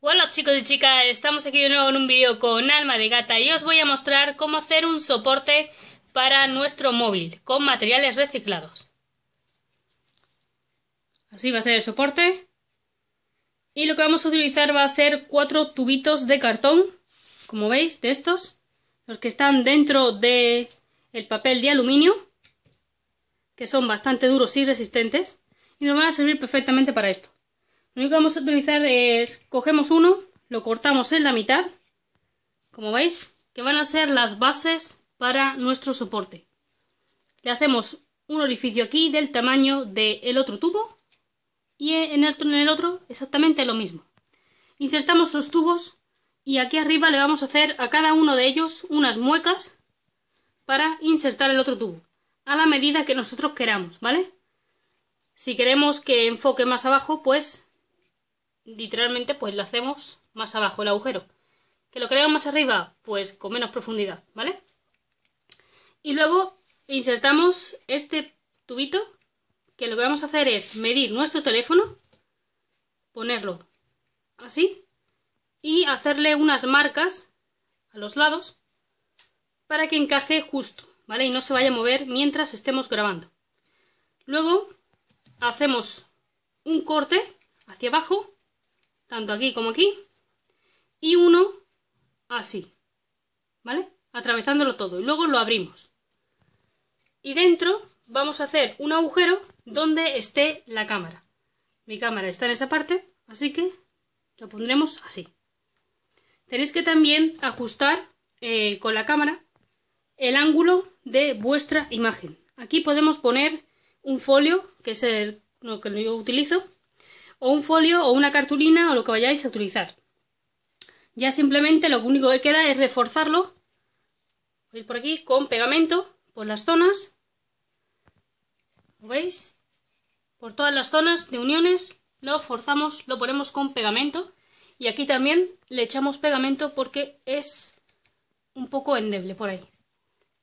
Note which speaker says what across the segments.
Speaker 1: Hola chicos y chicas, estamos aquí de nuevo en un vídeo con Alma de Gata y os voy a mostrar cómo hacer un soporte para nuestro móvil con materiales reciclados. Así va a ser el soporte. Y lo que vamos a utilizar va a ser cuatro tubitos de cartón, como veis, de estos, los que están dentro del papel de aluminio, que son bastante duros y resistentes, y nos van a servir perfectamente para esto. Lo único que vamos a utilizar es, cogemos uno, lo cortamos en la mitad, como veis, que van a ser las bases para nuestro soporte. Le hacemos un orificio aquí del tamaño del otro tubo y en el, en el otro exactamente lo mismo. Insertamos los tubos y aquí arriba le vamos a hacer a cada uno de ellos unas muecas para insertar el otro tubo a la medida que nosotros queramos, ¿vale? Si queremos que enfoque más abajo, pues literalmente pues lo hacemos más abajo el agujero. Que lo creamos más arriba, pues con menos profundidad, ¿vale? Y luego insertamos este tubito, que lo que vamos a hacer es medir nuestro teléfono, ponerlo así, y hacerle unas marcas a los lados para que encaje justo, ¿vale? Y no se vaya a mover mientras estemos grabando. Luego hacemos un corte hacia abajo tanto aquí como aquí, y uno así, ¿vale? Atravesándolo todo y luego lo abrimos. Y dentro vamos a hacer un agujero donde esté la cámara. Mi cámara está en esa parte, así que lo pondremos así. Tenéis que también ajustar eh, con la cámara el ángulo de vuestra imagen. Aquí podemos poner un folio, que es el, que yo utilizo, o un folio o una cartulina o lo que vayáis a utilizar. Ya simplemente lo único que queda es reforzarlo, ir por aquí con pegamento por las zonas, veis? Por todas las zonas de uniones lo forzamos, lo ponemos con pegamento y aquí también le echamos pegamento porque es un poco endeble por ahí.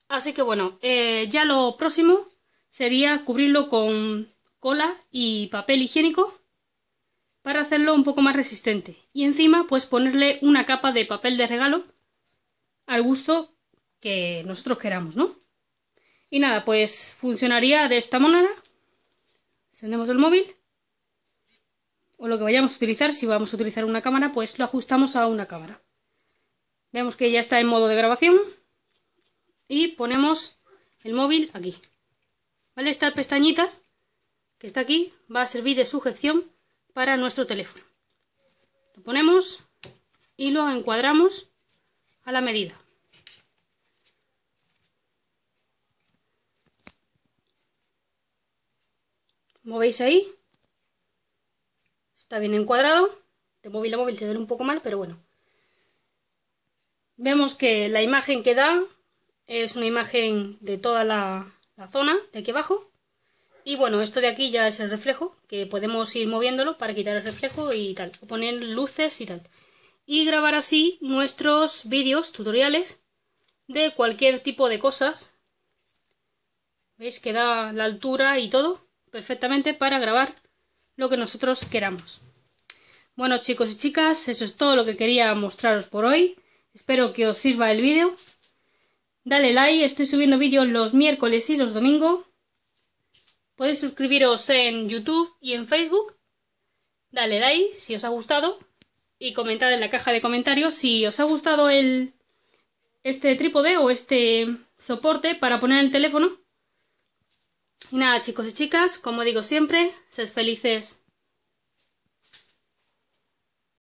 Speaker 1: Así que bueno, eh, ya lo próximo sería cubrirlo con cola y papel higiénico para hacerlo un poco más resistente. Y encima, pues ponerle una capa de papel de regalo al gusto que nosotros queramos, ¿no? Y nada, pues funcionaría de esta manera. Encendemos el móvil. O lo que vayamos a utilizar, si vamos a utilizar una cámara, pues lo ajustamos a una cámara. Vemos que ya está en modo de grabación. Y ponemos el móvil aquí. ¿Vale? Estas pestañitas que está aquí va a servir de sujeción para nuestro teléfono. Lo ponemos y lo encuadramos a la medida. Como veis ahí, está bien encuadrado. De móvil a móvil se ve un poco mal, pero bueno. Vemos que la imagen que da es una imagen de toda la, la zona de aquí abajo. Y bueno, esto de aquí ya es el reflejo, que podemos ir moviéndolo para quitar el reflejo y tal, o poner luces y tal. Y grabar así nuestros vídeos, tutoriales, de cualquier tipo de cosas. ¿Veis? Que da la altura y todo perfectamente para grabar lo que nosotros queramos. Bueno chicos y chicas, eso es todo lo que quería mostraros por hoy. Espero que os sirva el vídeo. Dale like, estoy subiendo vídeos los miércoles y los domingos. Podéis suscribiros en YouTube y en Facebook. Dale like si os ha gustado. Y comentad en la caja de comentarios si os ha gustado el este trípode o este soporte para poner el teléfono. Y nada, chicos y chicas, como digo siempre, sed felices.